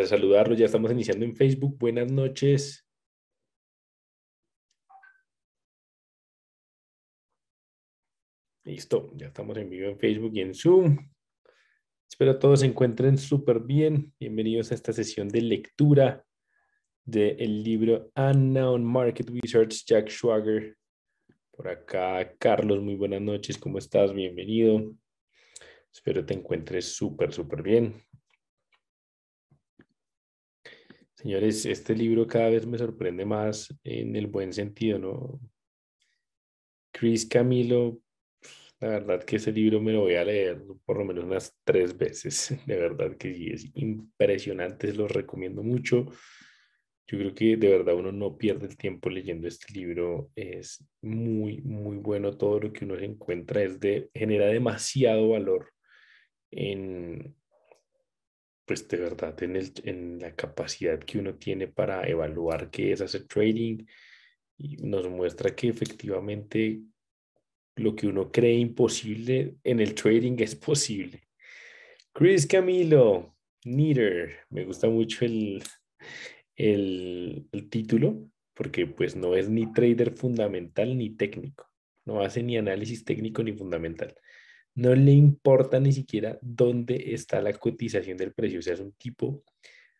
a saludarlo. Ya estamos iniciando en Facebook. Buenas noches. Listo, ya estamos en vivo en Facebook y en Zoom. Espero todos se encuentren súper bien. Bienvenidos a esta sesión de lectura del libro Unknown Market Research, Jack Schwager. Por acá, Carlos, muy buenas noches. ¿Cómo estás? Bienvenido. Espero te encuentres súper, súper bien. Señores, este libro cada vez me sorprende más en el buen sentido, ¿no? Chris Camilo, la verdad que ese libro me lo voy a leer por lo menos unas tres veces. De verdad que sí, es impresionante, se los recomiendo mucho. Yo creo que de verdad uno no pierde el tiempo leyendo este libro. Es muy, muy bueno todo lo que uno encuentra. Es de, genera demasiado valor en, pues de verdad en, el, en la capacidad que uno tiene para evaluar qué es hacer trading y nos muestra que efectivamente lo que uno cree imposible en el trading es posible. Chris Camilo, Neater, me gusta mucho el, el, el, título porque pues no es ni trader fundamental ni técnico, no hace ni análisis técnico ni fundamental no le importa ni siquiera dónde está la cotización del precio. O sea, es un tipo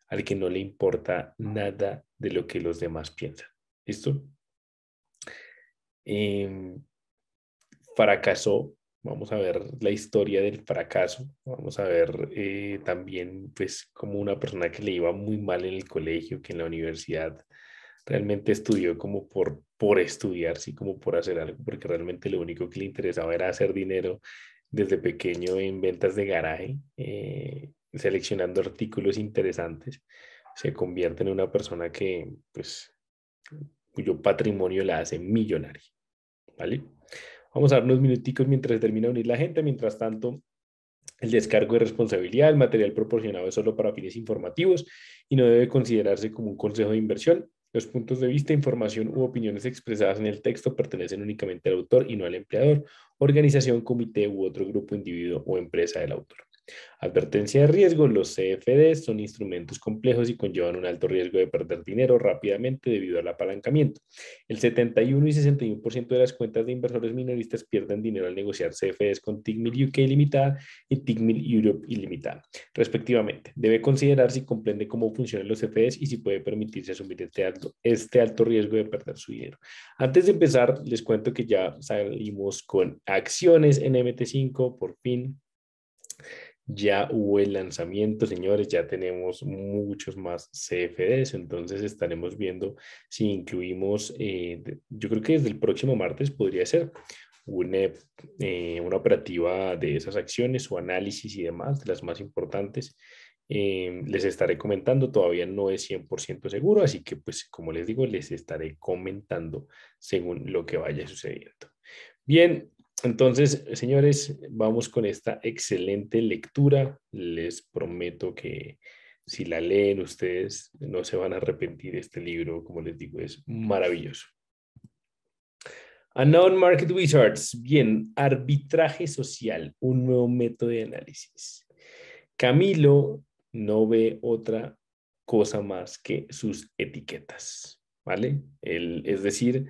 al que no le importa nada de lo que los demás piensan. ¿Listo? Eh, fracasó. Vamos a ver la historia del fracaso. Vamos a ver eh, también, pues, como una persona que le iba muy mal en el colegio, que en la universidad realmente estudió como por, por estudiar, sí, como por hacer algo, porque realmente lo único que le interesaba era hacer dinero desde pequeño en ventas de garaje, eh, seleccionando artículos interesantes, se convierte en una persona que, pues, cuyo patrimonio la hace millonaria. ¿Vale? Vamos a dar unos minuticos mientras termina de unir la gente. Mientras tanto, el descargo de responsabilidad, el material proporcionado es solo para fines informativos y no debe considerarse como un consejo de inversión. Los puntos de vista, información u opiniones expresadas en el texto pertenecen únicamente al autor y no al empleador, organización, comité u otro grupo, individuo o empresa del autor. Advertencia de riesgo. Los CFDs son instrumentos complejos y conllevan un alto riesgo de perder dinero rápidamente debido al apalancamiento. El 71 y 61% de las cuentas de inversores minoristas pierden dinero al negociar CFDs con TIGMIL UK ilimitada y TIGMIL Europe Ilimitada, respectivamente. Debe considerar si comprende cómo funcionan los CFDs y si puede permitirse asumir este alto, este alto riesgo de perder su dinero. Antes de empezar, les cuento que ya salimos con acciones en MT5, por fin ya hubo el lanzamiento, señores, ya tenemos muchos más CFDs, entonces estaremos viendo si incluimos, eh, yo creo que desde el próximo martes podría ser una, eh, eh, una operativa de esas acciones, o análisis y demás, de las más importantes. les estaré comentando, todavía no es 100% seguro, así que pues como les digo, les estaré comentando según lo que vaya sucediendo. Bien, entonces, señores, vamos con esta excelente lectura. Les prometo que si la leen ustedes, no se van a arrepentir. Este libro, como les digo, es maravilloso. Unknown Market Wizards. Bien, arbitraje social, un nuevo método de análisis. Camilo no ve otra cosa más que sus etiquetas, ¿vale? es decir,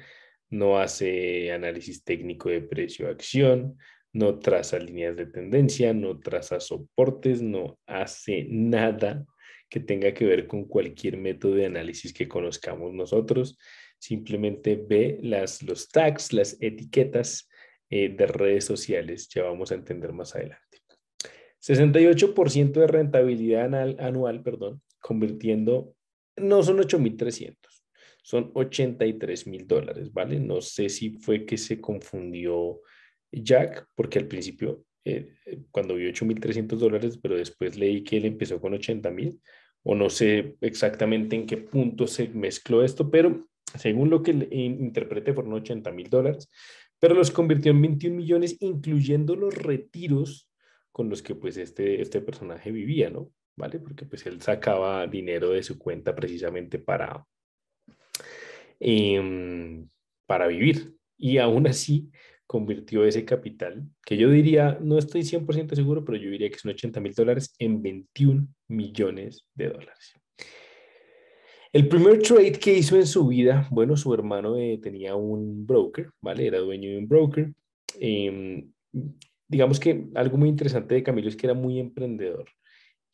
no hace análisis técnico de precio-acción, no traza líneas de tendencia, no traza soportes, no hace nada que tenga que ver con cualquier método de análisis que conozcamos nosotros. Simplemente ve las, los tags, las etiquetas eh, de redes sociales. Ya vamos a entender más adelante. 68% de rentabilidad anual perdón, convirtiendo, no son 8.300, son 83 mil dólares, ¿vale? No sé si fue que se confundió Jack, porque al principio, eh, eh cuando vio 8.300 dólares, pero después leí que él empezó con 80 mil, o no sé exactamente en qué punto se mezcló esto, pero según lo que interpreté fueron 80 mil dólares, pero los convirtió en 21 millones, incluyendo los retiros con los que pues este, este personaje vivía, ¿no? ¿Vale? Porque pues él sacaba dinero de su cuenta precisamente para, Em, para vivir. Y aún así convirtió ese capital, que yo diría, no estoy 100% seguro, pero yo diría que son 80 mil dólares en 21 millones de dólares. El primer trade que hizo en su vida, bueno, su hermano eh, tenía un broker, ¿vale? Era dueño de un broker. Em, digamos que algo muy interesante de Camilo es que era muy emprendedor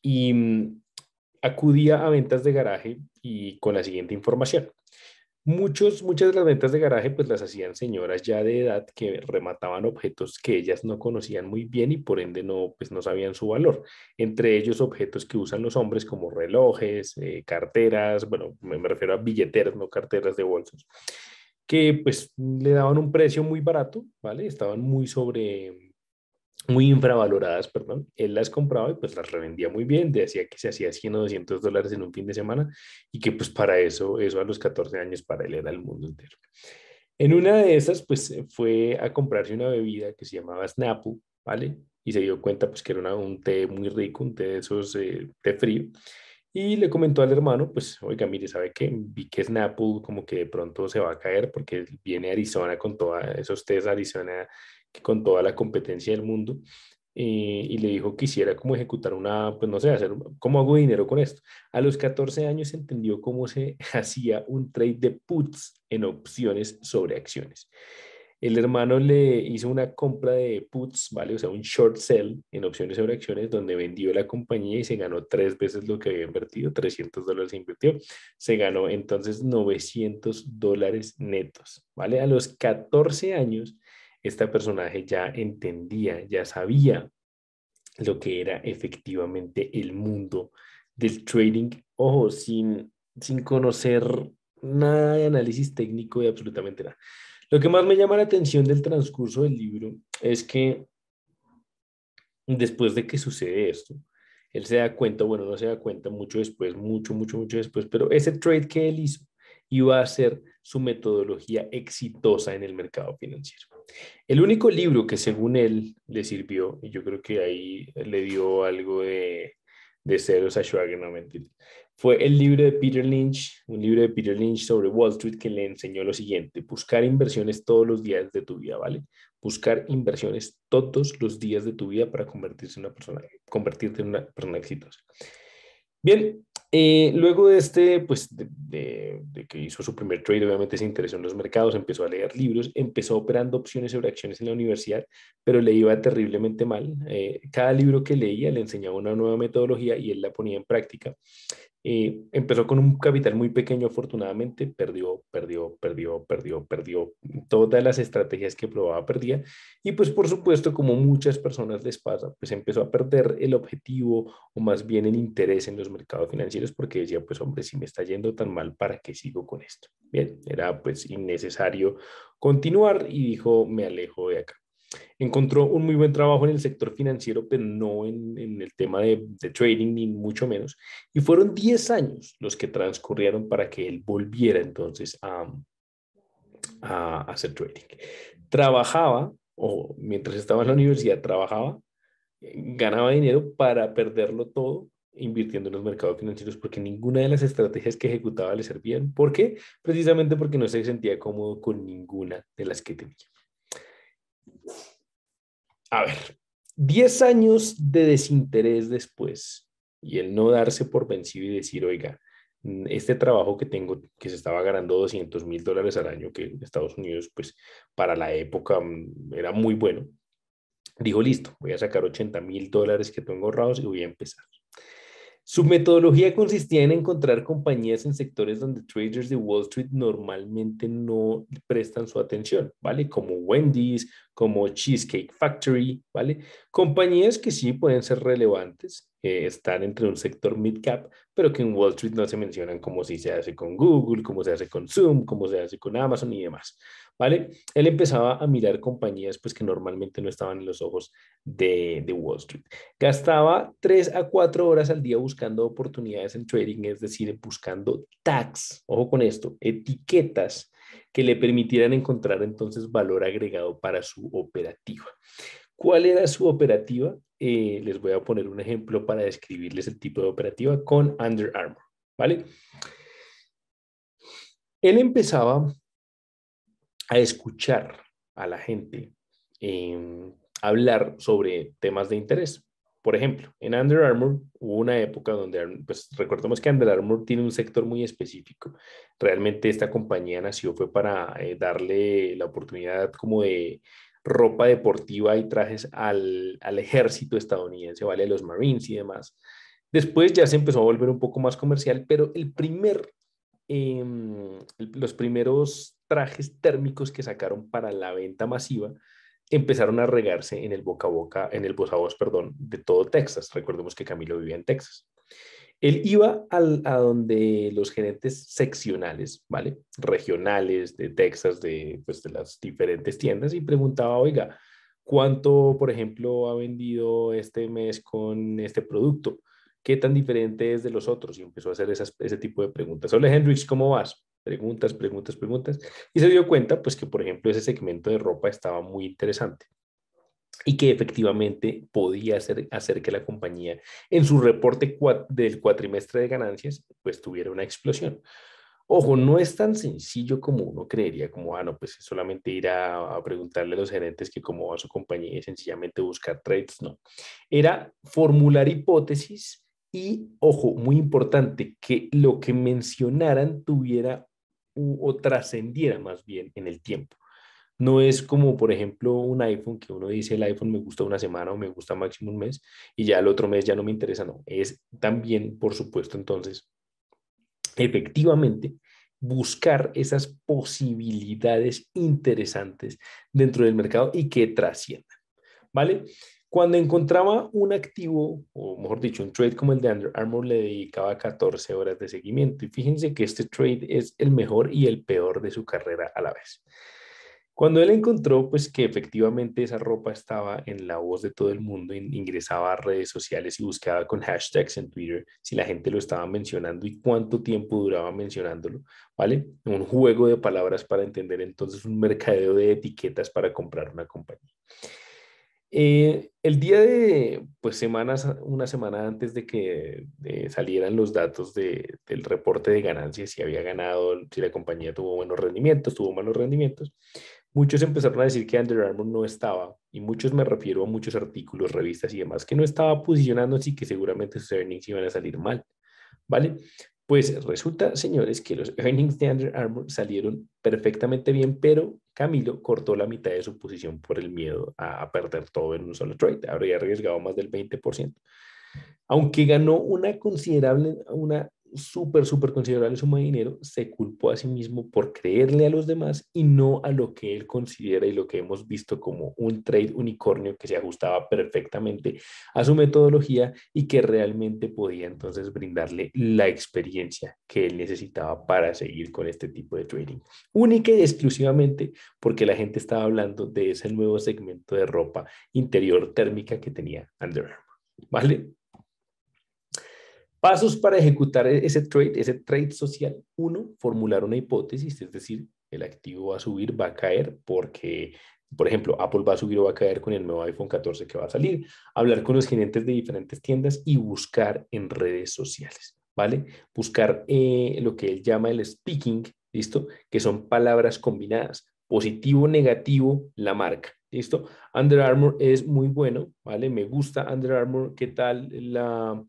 y mm, acudía a ventas de garaje y con la siguiente información. Muchos, muchas de las ventas de garaje pues las hacían señoras ya de edad que remataban objetos que ellas no conocían muy bien y por ende no, pues no sabían su valor. Entre ellos objetos que usan los hombres como relojes, eh, carteras, bueno, me, me refiero a billeteras, no carteras de bolsos, que pues le daban un precio muy barato, ¿vale? Estaban muy sobre, muy infravaloradas, perdón, él las compraba y pues las revendía muy bien, decía que se hacía 100 o 200 dólares en un fin de semana y que pues para eso, eso a los 14 años para él era el mundo entero. En una de esas pues fue a comprarse una bebida que se llamaba Snapple, ¿vale? Y se dio cuenta pues que era un té muy rico, un té de esos, eh, té frío. Y le comentó al hermano, pues, oiga, mire, ¿sabe qué? Vi que Snapple como que de pronto se va a caer porque viene Arizona con todos esos test Arizona con toda la competencia del mundo eh, y le dijo que hiciera como ejecutar una, pues no sé, hacer, ¿cómo hago dinero con esto? A los 14 años entendió cómo se hacía un trade de puts en opciones sobre acciones. El hermano le hizo una compra de puts, ¿vale? O sea, un short sell en opciones sobre acciones donde vendió la compañía y se ganó tres veces lo que había invertido, 300 dólares invirtió. Se ganó entonces 900 dólares netos, ¿vale? A los 14 años este personaje ya entendía, ya sabía lo que era efectivamente el mundo del trading, ojo, sin, sin conocer nada de análisis técnico y absolutamente nada. Lo que más me llama la atención del transcurso del libro es que después de que sucede esto, él se da cuenta, bueno, no se da cuenta mucho después, mucho, mucho, mucho después, pero ese trade que él hizo y va a ser su metodología exitosa en el mercado financiero. El único libro que según él le sirvió, y yo creo que ahí le dio algo de, de ceros a Schwager, no mentir, fue el libro de Peter Lynch, un libro de Peter Lynch sobre Wall Street que le enseñó lo siguiente, buscar inversiones todos los días de tu vida, ¿vale? Buscar inversiones todos los días de tu vida para convertirse en una persona, convertirte en una persona exitosa. Bien, eh, luego de este, pues de, que hizo su primer trade, obviamente se interesó en los mercados, empezó a leer libros, empezó operando opciones sobre acciones en la universidad, pero le iba terriblemente mal. Eh, cada libro que leía le enseñaba una nueva metodología y él la ponía en práctica. Eh, empezó con un capital muy pequeño, afortunadamente, perdió, perdió, perdió, perdió, perdió todas las estrategias que probaba, perdía. Y pues por supuesto, como muchas personas les pasa, pues empezó a perder el objetivo o más bien el interés en los mercados financieros porque decía, pues hombre, si me está yendo tan mal, ¿para qué sigo con esto? Bien, era pues innecesario continuar y dijo, me alejo de acá encontró un muy buen trabajo en el sector financiero, pero no en, en el tema de, trading, ni mucho menos. Y fueron 10 años los que transcurrieron para que él volviera entonces a, a, a hacer trading. Trabajaba, o mientras estaba en la universidad, trabajaba, ganaba dinero para perderlo todo invirtiendo en los mercados financieros porque ninguna de las estrategias que ejecutaba le servían. ¿Por qué? Precisamente porque no se sentía cómodo con ninguna de las que tenía. A ver, 10 años de desinterés después y el no darse por vencido y decir, oiga, mm, este trabajo que tengo, que se estaba ganando 200 mil dólares al año, que en Estados Unidos, pues para la época mm, era muy bueno, dijo, listo, voy a sacar 80 mil dólares que tengo ahorrados y voy a empezar. Su metodología consistía en encontrar compañías en sectores donde traders de Wall Street normalmente no prestan su atención, ¿vale? Como Wendy's, como Cheesecake Factory, ¿vale? Compañías que sí pueden ser relevantes, que están entre un sector mid-cap, pero que en Wall Street no se mencionan como si se hace con Google, como se hace con Zoom, como se hace con Amazon y demás, ¿vale? Él empezaba a mirar compañías pues, que normalmente no estaban en los ojos de, Wall Street. Gastaba tres a cuatro horas al día buscando oportunidades en trading, es decir, buscando tags, ojo con esto, etiquetas que le permitieran encontrar entonces valor agregado para su operativa. ¿Cuál era su operativa? Eh, les voy a poner un ejemplo para describirles el tipo de operativa con Under Armour, ¿vale? Él empezaba a escuchar a la gente em, hablar sobre temas de interés. Por ejemplo, en Under Armour hubo una época donde, pues recordemos que Under Armour tiene un sector muy específico. Realmente esta compañía nació fue para eh, darle la oportunidad como de ropa deportiva y trajes al, al ejército estadounidense, ¿vale? los Marines y demás. Después ya se empezó a volver un poco más comercial, pero el primer, em, los primeros trajes térmicos que sacaron para la venta masiva empezaron a regarse en el boca a boca, en el voz a voz, perdón, de todo Texas. Recordemos que Camilo vivía en Texas. Él iba a donde los gerentes seccionales, ¿vale? Regionales de Texas, pues, de, las diferentes tiendas y preguntaba, oiga, ¿cuánto, por ejemplo, ha vendido este mes con este producto? ¿Qué tan diferente es de los otros? Y empezó a hacer ese tipo de preguntas. Hola, Hendrix, ¿cómo vas? preguntas, preguntas, preguntas, y se dio cuenta, pues que por ejemplo ese segmento de ropa estaba muy interesante y que efectivamente podía hacer, hacer que la compañía en su reporte del cuatrimestre de ganancias, pues tuviera una explosión. Ojo, no es tan sencillo como uno creería, como, ah, no, pues solamente ir a, preguntarle a los gerentes que cómo va su compañía y sencillamente buscar trades, no. Era formular hipótesis y, ojo, muy importante, que lo que mencionaran tuviera o, trascendiera más bien en el tiempo. No es como, por ejemplo, un iPhone que uno dice el iPhone me gusta una semana o me gusta máximo un mes y ya el otro mes ya no me interesa, no. Es también, por supuesto, entonces, efectivamente, buscar esas posibilidades interesantes dentro del mercado y que trasciendan. ¿Vale? Cuando encontraba un activo, o mejor dicho, un trade como el de Under Armour, le dedicaba 14 horas de seguimiento. Y fíjense que este trade es el mejor y el peor de su carrera a la vez. Cuando él encontró, pues que efectivamente esa ropa estaba en la voz de todo el mundo, ingresaba a redes sociales y buscaba con hashtags en Twitter si la gente lo estaba mencionando y cuánto tiempo duraba mencionándolo, ¿vale? Un juego de palabras para entender entonces un mercadeo de etiquetas para comprar una compañía. Eh, el día de, pues semanas, una semana antes de que eh, salieran los datos del reporte de ganancias, si había ganado, si la compañía tuvo buenos rendimientos, tuvo malos rendimientos, muchos empezaron a decir que Under Armour no estaba, y muchos me refiero a muchos artículos, revistas y demás, que no estaba posicionándose y que seguramente sus earnings iban a salir mal, ¿vale? Pues resulta, señores, que los earnings de Under Armour salieron perfectamente bien, pero Camilo cortó la mitad de su posición por el miedo a, perder todo en un solo trade. Habría arriesgado más del 20%. Aunque ganó una considerable, una súper, súper considerable suma de dinero, se culpó a sí mismo por creerle a los demás y no a lo que él considera y lo que hemos visto como un trade unicornio que se ajustaba perfectamente a su metodología y que realmente podía entonces brindarle la experiencia que él necesitaba para seguir con este tipo de trading. Única y exclusivamente porque la gente estaba hablando de ese nuevo segmento de ropa interior térmica que tenía Under Armour. ¿Vale? Pasos para ejecutar e-, ese trade, ese trade social. Uno, formular una hipótesis, es decir, el activo va a subir, va a caer, porque, por ejemplo, Apple va a subir o va a caer con el nuevo iPhone 14 que va a salir. Hablar con los gerentes de diferentes tiendas y buscar en redes sociales, ¿vale? Buscar eh, lo que él llama el speaking, ¿listo? Que son palabras combinadas, positivo, negativo, la marca. ¿Listo? Under Armour es muy bueno, ¿vale? Me gusta Under Armour. ¿Qué tal la,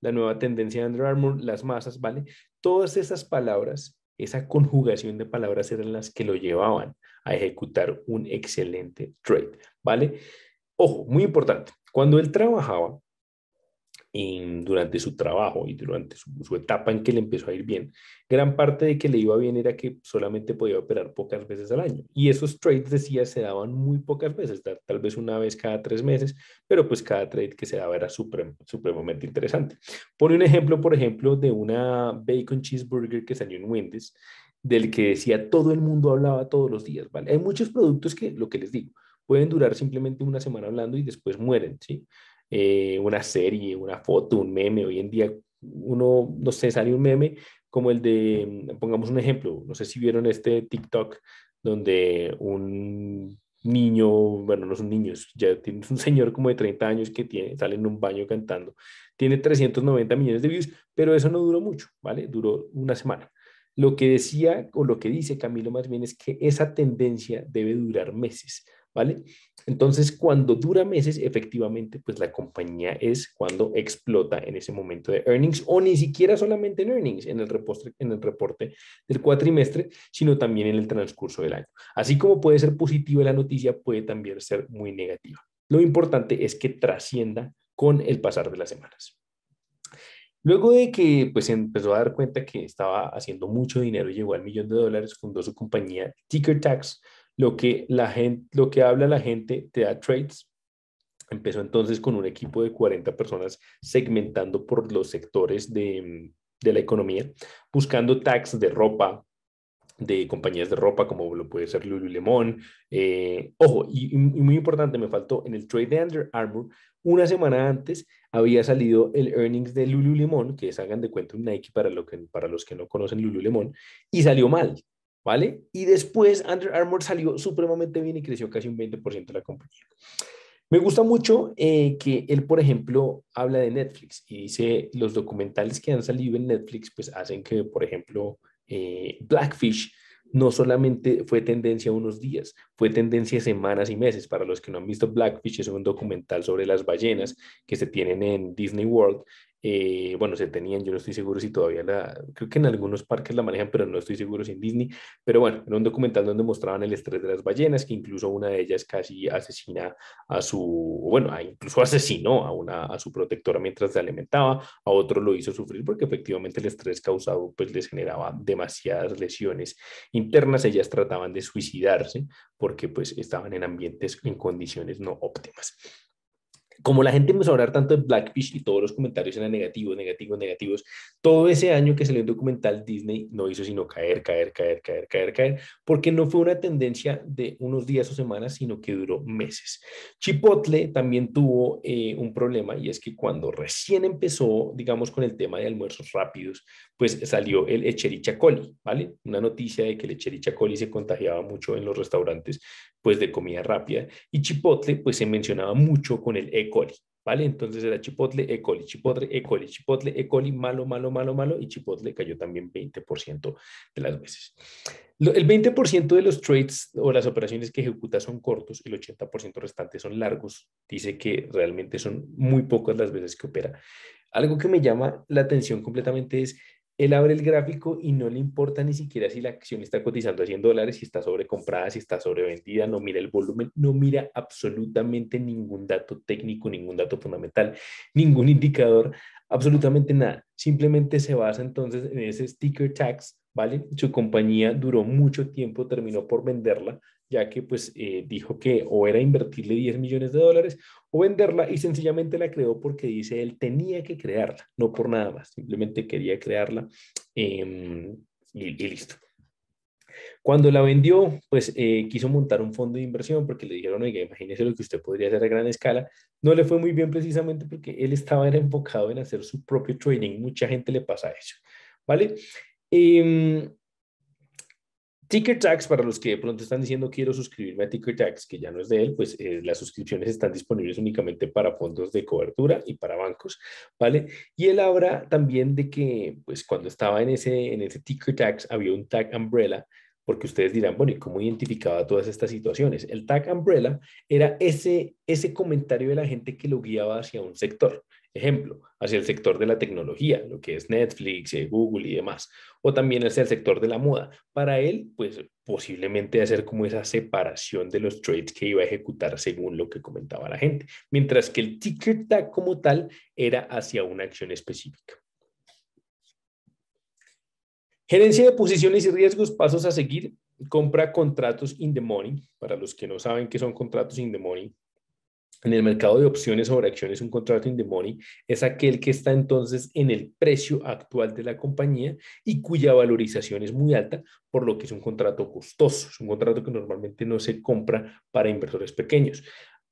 la nueva tendencia de Under Armour, las masas, ¿vale? Todas esas palabras, esa conjugación de palabras eran las que lo llevaban a ejecutar un excelente trade, ¿vale? Ojo, muy importante, cuando él trabajaba durante su trabajo y durante su, etapa en que le empezó a ir bien, gran parte de que le iba bien era que solamente podía operar pocas veces al año. Y esos trades, decía, se daban muy pocas veces, tal, vez una vez cada tres meses, pero pues cada trade que se daba era supremamente interesante. Pone un ejemplo, por ejemplo, de una bacon cheeseburger que salió en Wendy's, del que decía todo el mundo hablaba todos los días, ¿vale? Hay muchos productos que, lo que les digo, pueden durar simplemente una semana hablando y después mueren, ¿sí? Eh, una serie, una foto, un meme. Hoy en día uno, no sé, sale un meme como el de, mm, pongamos un ejemplo, no sé si vieron este TikTok donde un niño, bueno, no son niños, ya tiene un señor como de 30 años que tiene, sale en un baño cantando. Tiene 390 millones de views, pero eso no duró mucho, ¿vale? Duró una semana. Lo que decía o lo que dice Camilo más bien es que esa tendencia debe durar meses. ¿vale? Entonces, cuando dura meses, efectivamente, pues la compañía es cuando explota en ese momento de earnings o ni siquiera solamente en earnings, en el, en el reporte del cuatrimestre, sino también en el transcurso del año. Así como puede ser positiva la noticia, puede también ser muy negativa. Lo importante es que trascienda con el pasar de las semanas. Luego de que pues, empezó a dar cuenta que estaba haciendo mucho dinero y llegó al millón de dólares, fundó su compañía Ticker Tax lo que, la gente, lo que habla la gente te da trades. Empezó entonces con un equipo de 40 personas segmentando por los sectores de, la economía, buscando tags de ropa, de compañías de ropa como lo puede ser Lululemon. Eh, ojo, y, muy importante, me faltó en el trade de Under Armour, una semana antes había salido el earnings de Lululemon, que es hagan de cuenta un Nike para, lo para los que no conocen Lululemon, y salió mal. ¿vale? Y después Under Armour salió supremamente bien y creció casi un 20% la compañía. Me gusta mucho eh, que él, por ejemplo, habla de Netflix y dice los documentales que han salido en Netflix, pues hacen que, por ejemplo, eh, Blackfish no solamente fue tendencia unos días, fue tendencia semanas y meses. Para los que no han visto Blackfish, es un documental sobre las ballenas que se tienen en Disney World eh, bueno, se tenían, yo no estoy seguro si todavía la, creo que en algunos parques la manejan, pero no estoy seguro si en Disney, pero bueno, en un documental donde mostraban el estrés de las ballenas, que incluso una de ellas casi asesina a su, bueno, incluso asesinó a, una, a su protectora mientras se alimentaba, a otro lo hizo sufrir porque efectivamente el estrés causado pues les generaba demasiadas lesiones internas, ellas trataban de suicidarse porque pues estaban en ambientes, en condiciones no óptimas como la gente empezó a hablar tanto de Blackfish y todos los comentarios eran negativos, negativos, negativos, todo ese año que salió el documental Disney no hizo sino caer, caer, caer, caer, caer, caer, porque no fue una tendencia de unos días o semanas, sino que duró meses. Chipotle también tuvo eh, un problema y es que cuando recién empezó, digamos, con el tema de almuerzos rápidos, pues salió el Echerichia coli, ¿vale? Una noticia de que el Echerichia coli se contagiaba mucho en los restaurantes, pues de comida rápida, y Chipotle, pues se mencionaba mucho con el E. coli, ¿vale? Entonces era Chipotle, E. coli, Chipotle, E. coli, Chipotle, E. coli, malo, malo, malo, malo, y Chipotle cayó también 20% de las veces. El 20% de los trades o las operaciones que ejecuta son cortos, y el 80% restante son largos. Dice que realmente son muy pocas las veces que opera. Algo que me llama la atención completamente es él abre el gráfico y no le importa ni siquiera si la acción está cotizando a 100 dólares, si está sobrecomprada, si está sobrevendida, no mira el volumen, no mira absolutamente ningún dato técnico, ningún dato fundamental, ningún indicador, absolutamente nada. Simplemente se basa entonces en ese sticker tax, ¿vale? Su compañía duró mucho tiempo, terminó por venderla ya que pues eh, dijo que o era invertirle 10 millones de dólares o venderla y sencillamente la creó porque dice él tenía que crearla, no por nada más, simplemente quería crearla em, y, listo. Cuando la vendió, pues eh, quiso montar un fondo de inversión porque le dijeron, oiga, imagínese lo que usted podría hacer a gran escala. No le fue muy bien precisamente porque él estaba era enfocado en hacer su propio trading. Mucha gente le pasa eso, ¿vale? Eh, Ticker Tax, para los que de pronto están diciendo quiero suscribirme a Ticker Tax, que ya no es de él, pues eh, las suscripciones están disponibles únicamente para fondos de cobertura y para bancos, ¿vale? Y él habla también de que, pues cuando estaba en ese, en ese Ticker Tax, había un tag umbrella, porque ustedes dirán, bueno, ¿y cómo identificaba todas estas situaciones? El tag umbrella era ese, ese comentario de la gente que lo guiaba hacia un sector. Ejemplo, hacia el sector de la tecnología, lo que es Netflix, eh, Google y demás, o también hacia el sector de la moda. Para él, pues posiblemente hacer como esa separación de los trades que iba a ejecutar según lo que comentaba la gente, mientras que el Ticket tag como tal era hacia una acción específica. Gerencia de posiciones y riesgos, pasos a seguir, compra contratos in the money. Para los que no saben qué son contratos in the money, en el mercado de opciones sobre acciones un contrato in the money es aquel que está entonces en el precio actual de la compañía y cuya valorización es muy alta, por lo que es un contrato costoso, es un contrato que normalmente no se compra para inversores pequeños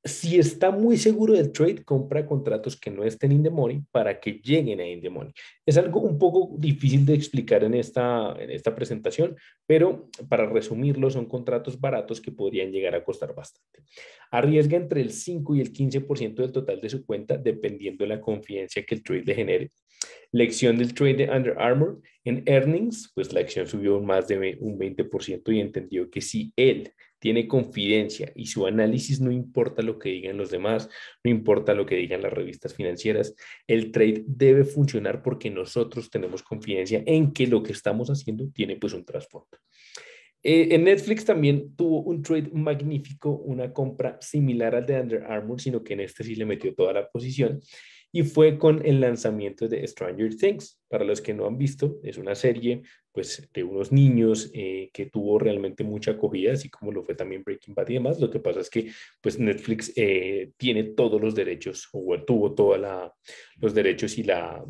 si está muy seguro del trade, compra contratos que no estén in the money para que lleguen a in the money. Es algo un poco difícil de explicar en esta, en esta presentación, pero para resumirlo, son contratos baratos que podrían llegar a costar bastante. Arriesga entre el 5 y el 15% del total de su cuenta, dependiendo de la confianza que el trade le genere. Lección del trade de Under Armour en earnings, pues la acción subió más de un 20% y entendió que si él tiene confidencia y su análisis no importa lo que digan los demás, no importa lo que digan las revistas financieras, el trade debe funcionar porque nosotros tenemos confidencia en que lo que estamos haciendo tiene pues un trasfondo. Eh, en Netflix también tuvo un trade magnífico, una compra similar al de Under Armour, sino que en este sí le metió toda la posición y fue con el lanzamiento de Stranger Things. Para los que no han visto, es una serie pues, de unos niños eh, que tuvo realmente mucha acogida, así como lo fue también Breaking Bad y demás. Lo que pasa es que pues, Netflix eh, tiene todos los derechos, o tuvo todos los derechos y la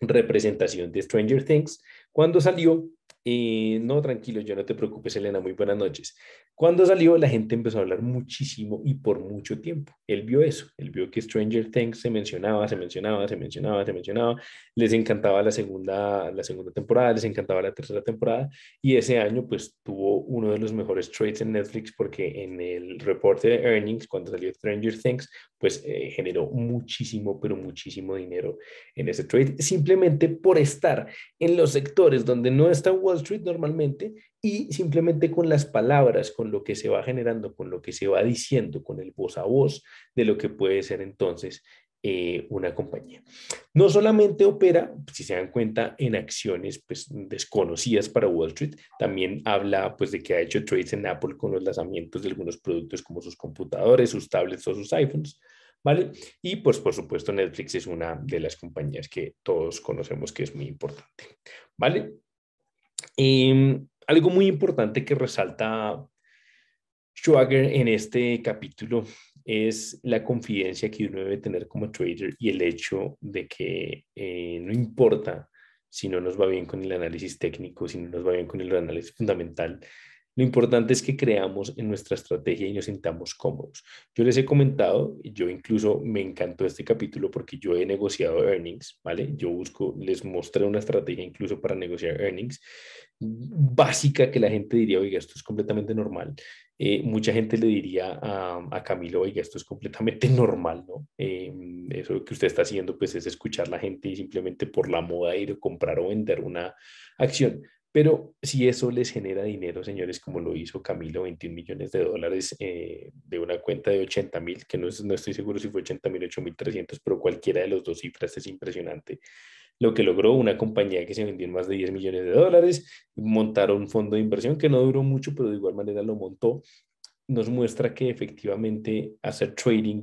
representación de Stranger Things. Cuando salió, y no, tranquilo, yo no te preocupes, Elena, muy buenas noches. Cuando salió, la gente empezó a hablar muchísimo y por mucho tiempo. Él vio eso, él vio que Stranger Things se mencionaba, se mencionaba, se mencionaba, se mencionaba. Les encantaba la segunda, la segunda temporada, les encantaba la tercera temporada y ese año pues tuvo uno de los mejores trades en Netflix porque en el reporte de earnings, cuando salió Stranger Things, pues eh, generó muchísimo, pero muchísimo dinero en ese trade, simplemente por estar en los sectores donde no está Wall Street normalmente y simplemente con las palabras, con lo que se va generando, con lo que se va diciendo, con el voz a voz de lo que puede ser entonces eh, una compañía. No solamente opera, si se dan cuenta, en acciones pues, desconocidas para Wall Street, también habla pues, de que ha hecho trades en Apple con los lanzamientos de algunos productos como sus computadores, sus tablets o sus iPhones. ¿vale? Y pues por supuesto Netflix es una de las compañías que todos conocemos que es muy importante, ¿vale? Em, algo muy importante que resalta Schwager en este capítulo es la confidencia que uno debe tener como trader y el hecho de que eh, no importa si no nos va bien con el análisis técnico, si no nos va bien con el análisis fundamental, lo importante es que creamos en nuestra estrategia y nos sintamos cómodos. Yo les he comentado, yo incluso me encantó este capítulo porque yo he negociado earnings, ¿vale? Yo busco, les mostré una estrategia incluso para negociar earnings básica que la gente diría, oiga, esto es completamente normal. Eh, mucha gente le diría a, a, Camilo, oiga, esto es completamente normal, ¿no? Em, eso que usted está haciendo, pues es escuchar a la gente y simplemente por la moda ir a comprar o vender una acción. Pero si eso les genera dinero, señores, como lo hizo Camilo, 21 millones de dólares eh, de una cuenta de 80 mil, que no, estoy seguro si fue 80 mil, 8 mil 300, pero cualquiera de los dos cifras es impresionante. Lo que logró una compañía que se vendió en más de 10 millones de dólares, montaron un fondo de inversión que no duró mucho, pero de igual manera lo montó, nos muestra que efectivamente hacer trading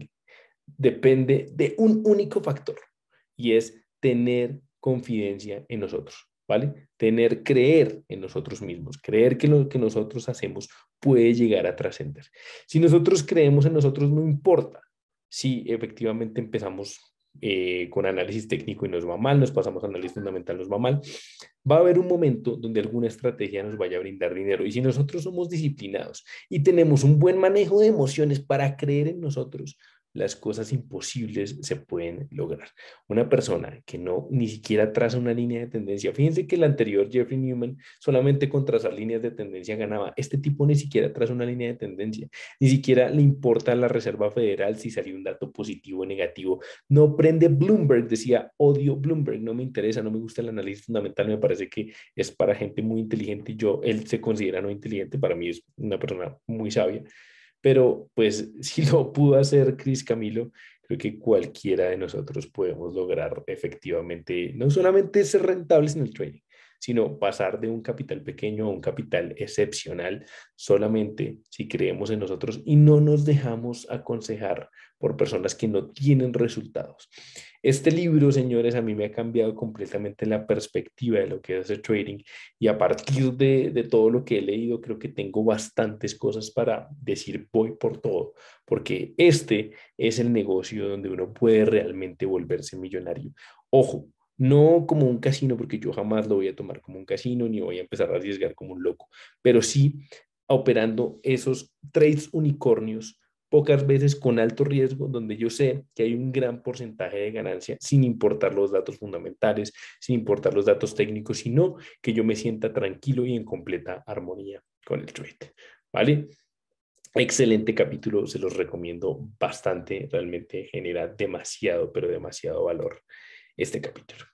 depende de un único factor y es tener confidencia en nosotros. ¿vale? Tener, creer en nosotros mismos, creer que lo que nosotros hacemos puede llegar a trascender. Si nosotros creemos en nosotros, no importa si efectivamente empezamos eh, con análisis técnico y nos va mal, nos pasamos a análisis fundamental, nos va mal, va a haber un momento donde alguna estrategia nos vaya a brindar dinero. Y si nosotros somos disciplinados y tenemos un buen manejo de emociones para creer en nosotros, las cosas imposibles se pueden lograr. Una persona que no ni siquiera traza una línea de tendencia, fíjense que el anterior Jeffrey Newman solamente con trazar líneas de tendencia ganaba. Este tipo ni siquiera traza una línea de tendencia, ni siquiera le importa a la Reserva Federal si salió un dato positivo o negativo. No prende Bloomberg, decía, odio Bloomberg, no me interesa, no me gusta el análisis fundamental, me parece que es para gente muy inteligente y yo, él se considera no inteligente, para mí es una persona muy sabia pero pues si lo pudo hacer Cris Camilo, creo que cualquiera de nosotros podemos lograr efectivamente no solamente ser rentables en el trading, sino pasar de un capital pequeño a un capital excepcional solamente si creemos en nosotros y no nos dejamos aconsejar por personas que no tienen resultados. Este libro, señores, a mí me ha cambiado completamente la perspectiva de lo que es el trading y a partir de, todo lo que he leído, creo que tengo bastantes cosas para decir voy por todo, porque este es el negocio donde uno puede realmente volverse millonario. Ojo, no como un casino, porque yo jamás lo voy a tomar como un casino ni voy a empezar a arriesgar como un loco, pero sí operando esos trades unicornios pocas veces con alto riesgo, donde yo sé que hay un gran porcentaje de ganancia, sin importar los datos fundamentales, sin importar los datos técnicos, sino que yo me sienta tranquilo y en completa armonía con el trade. ¿Vale? Excelente capítulo, se los recomiendo bastante, realmente genera demasiado, pero demasiado valor este capítulo.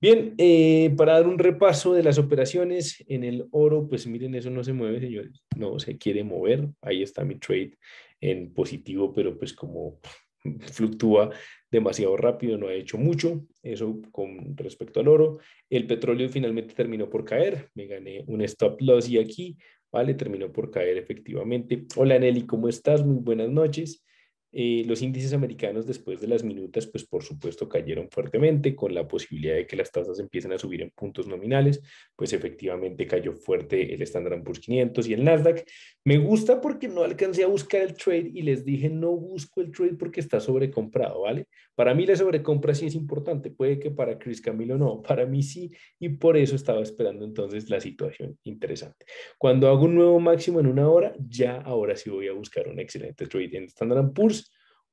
Bien, eh, para dar un repaso de las operaciones en el oro, pues miren, eso no se mueve, señores, no se quiere mover. Ahí está mi trade en positivo, pero pues como fluctúa demasiado rápido, no ha hecho mucho, eso con respecto al oro. El petróleo finalmente terminó por caer, me gané un stop loss y aquí, ¿vale? Terminó por caer efectivamente. Hola Nelly, ¿cómo estás? Muy buenas noches. Eh, los índices americanos después de las minutas, pues por supuesto cayeron fuertemente con la posibilidad de que las tasas empiecen a subir en puntos nominales, pues efectivamente cayó fuerte el Standard Poor's 500 y el Nasdaq. Me gusta porque no alcancé a buscar el trade y les dije no busco el trade porque está sobrecomprado, ¿vale? Para mí la sobrecompra sí es importante, puede que para Chris Camilo no, para mí sí y por eso estaba esperando entonces la situación interesante. Cuando hago un nuevo máximo en una hora, ya ahora sí voy a buscar un excelente trade en Standard Poor's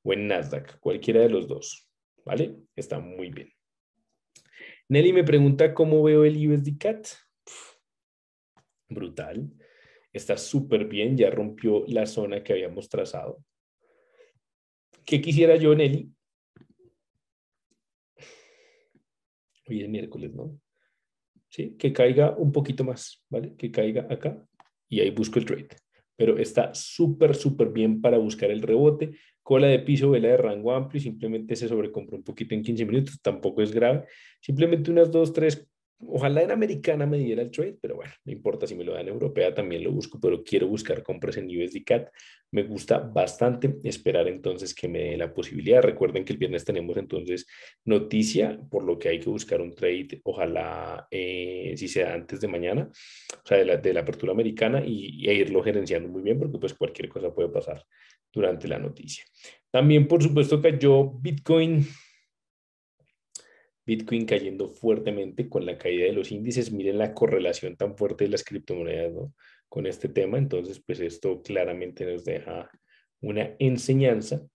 o en Nasdaq, cualquiera de los dos, ¿vale? Está muy bien. Nelly me pregunta cómo veo el USD CAT. Brutal. Está súper bien, ya rompió la zona que habíamos trazado. ¿Qué quisiera yo, Nelly? Hoy es miércoles, ¿no? Sí, que caiga un poquito más, ¿vale? Que caiga acá y ahí busco el trade. Pero está súper, súper bien para buscar el rebote, cola de piso, vela de rango amplio, y simplemente se sobrecompró un poquito en 15 minutos, tampoco es grave, simplemente unas dos, tres. ojalá en americana me diera el trade, pero bueno, no importa si me lo dan europea, también lo busco, pero quiero buscar compras en USD CAT, me gusta bastante esperar entonces que me dé la posibilidad, recuerden que el viernes tenemos entonces noticia, por lo que hay que buscar un trade, ojalá eh, si sea antes de mañana, o sea, de la, de la apertura americana y, y, irlo gerenciando muy bien, porque pues cualquier cosa puede pasar, durante la noticia. También, por supuesto, cayó Bitcoin. Bitcoin cayendo fuertemente con la caída de los índices. Miren la correlación tan fuerte de las criptomonedas con este tema. Entonces, pues esto claramente nos deja una enseñanza.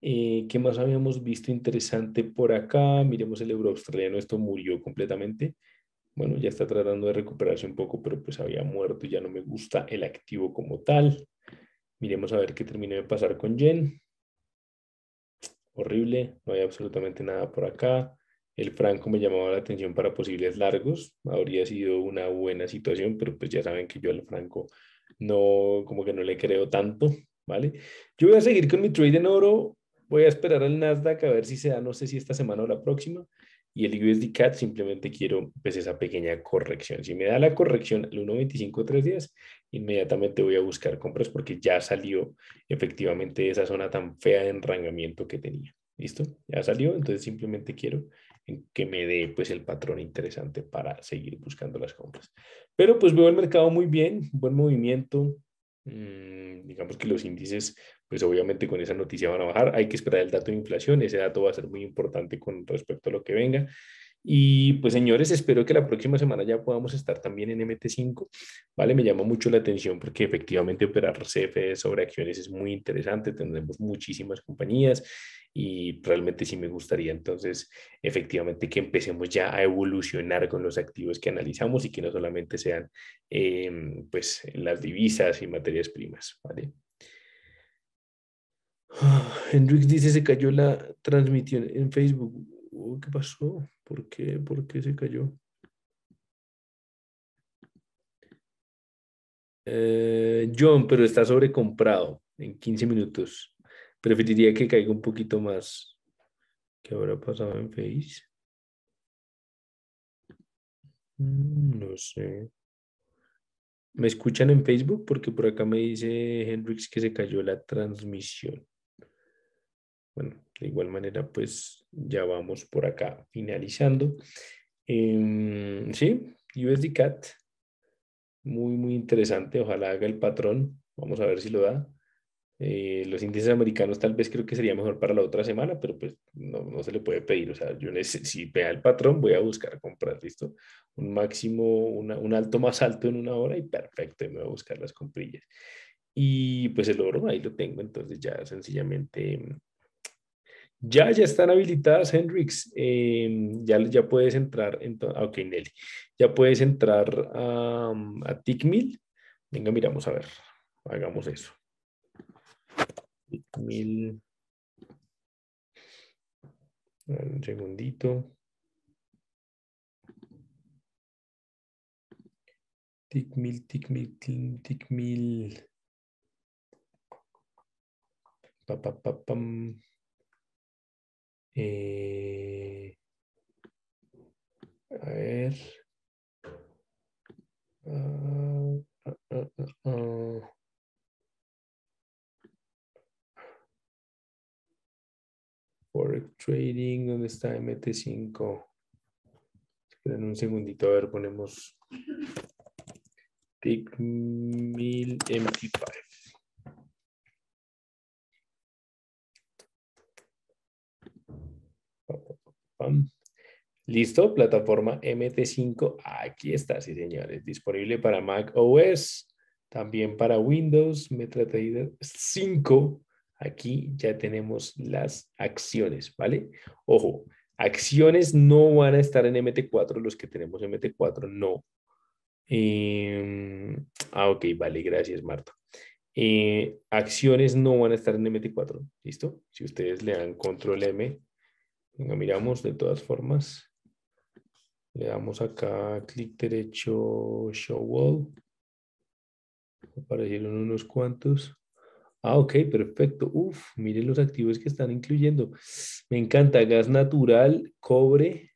Eh, ¿Qué más habíamos visto interesante por acá? Miremos el euro australiano. Esto murió completamente bueno, ya está tratando de recuperarse un poco, pero pues había muerto ya no me gusta el activo como tal. Miremos a ver qué terminó de pasar con Yen. Horrible, no hay absolutamente nada por acá. El franco me llamaba la atención para posibles largos. Habría sido una buena situación, pero pues ya saben que yo al franco no, como que no le creo tanto, ¿vale? Yo voy a seguir con mi trade en oro. Voy a esperar al Nasdaq a ver si se da, no sé si esta semana o la próxima y el USDCAT simplemente quiero pues esa pequeña corrección. Si me da la corrección al días, inmediatamente voy a buscar compras porque ya salió efectivamente esa zona tan fea de enrangamiento que tenía. ¿Listo? Ya salió, entonces simplemente quiero que me dé pues el patrón interesante para seguir buscando las compras. Pero pues veo el mercado muy bien, buen movimiento, Mm, digamos que los índices, pues obviamente con esa noticia van a bajar. Hay que esperar el dato de inflación, ese dato va a ser muy importante con respecto a lo que venga. Y pues señores, espero que la próxima semana ya podamos estar también en MT5, ¿vale? Me llama mucho la atención porque efectivamente operar CFD e sobre acciones es muy interesante, tendremos muchísimas compañías y realmente sí me gustaría entonces efectivamente que empecemos ya a evolucionar con los activos que analizamos y que no solamente sean em, pues las divisas y materias primas, ¿vale? Enrique dice se cayó la transmisión en Facebook. qué? ¿Por qué se cayó? Eh, John, pero está sobrecomprado en 15 minutos. Preferiría que caiga un poquito más. ¿Qué habrá pasado en Face? Mm, no sé. ¿Me escuchan en Facebook? Porque por acá me dice Hendrix que se cayó la transmisión. Bueno, de igual manera, pues ya vamos por acá finalizando. Em, sí, USD Cat. Muy, muy interesante. Ojalá haga el patrón. Vamos a ver si lo da. Eh, los índices americanos tal vez creo que sería mejor para la otra semana, pero pues no, se le puede pedir. O sea, yo si vea el patrón, voy a buscar comprar, ¿listo? Un máximo, un alto más alto en una hora y perfecto, y me voy a buscar las comprillas. Y pues el oro ahí lo tengo, entonces ya sencillamente... Mm, ya, ya están habilitadas, Hendrix. Em, ya, ya puedes entrar, en ah, ok, Nelly. Ya puedes entrar a mm, a TICMIL. Venga, miramos a ver. Hagamos eso mil. Un segundito. Tic mil, tic mil, tic mil. Pa, pa, pa, pam. Eh, a ver. Uh, uh, uh, Forex Trading, ¿dónde está MT5? Esperen un segundito, a ver, ponemos TIC 1000 MT5. Listo, plataforma MT5, aquí está, sí señores, disponible para Mac OS, también para Windows, MetaTrader 5, Aquí ya tenemos las acciones, ¿vale? Ojo, acciones no van a estar en MT4, los que tenemos MT4 no. Em, ah, ok, vale, gracias Marta. Eh, acciones no van a estar en MT4, ¿listo? Si ustedes le dan control M, venga, miramos de todas formas. Le damos acá clic derecho, show all. Aparecieron unos cuantos. Ah, ok, perfecto. Uf, miren los activos que están incluyendo. Me encanta, gas natural, cobre,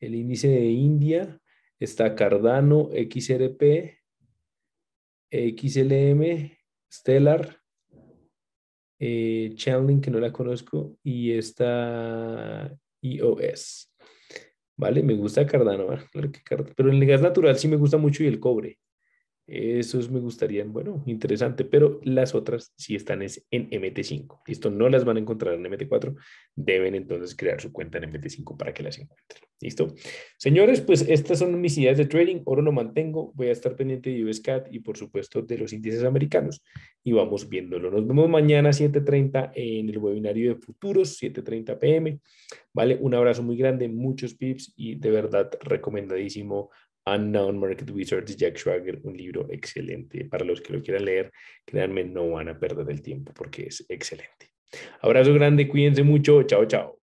el índice de India, está Cardano, XRP, XLM, Stellar, eh, que no la conozco, y está EOS. Vale, me gusta Cardano, ah, Cardano, pero el gas natural sí me gusta mucho y el cobre. Esos me gustaría, bueno, interesante, pero las otras sí están es en MT5. Listo, no las van a encontrar en MT4. Deben entonces crear su cuenta en MT5 para que las encuentren. Listo. Señores, pues estas son mis ideas de trading. Oro lo mantengo. Voy a estar pendiente de USCAT y por supuesto de los índices americanos. Y vamos viéndolo. Nos vemos mañana 7.30 en el webinario de futuros, 7.30 pm. Vale, un abrazo muy grande, muchos pips y de verdad recomendadísimo Unknown Market Wizards, Jack Schwager, un libro excelente. Para los que lo quieran leer, créanme, no van a perder el tiempo porque es excelente. Abrazo grande, cuídense mucho, chao, chao.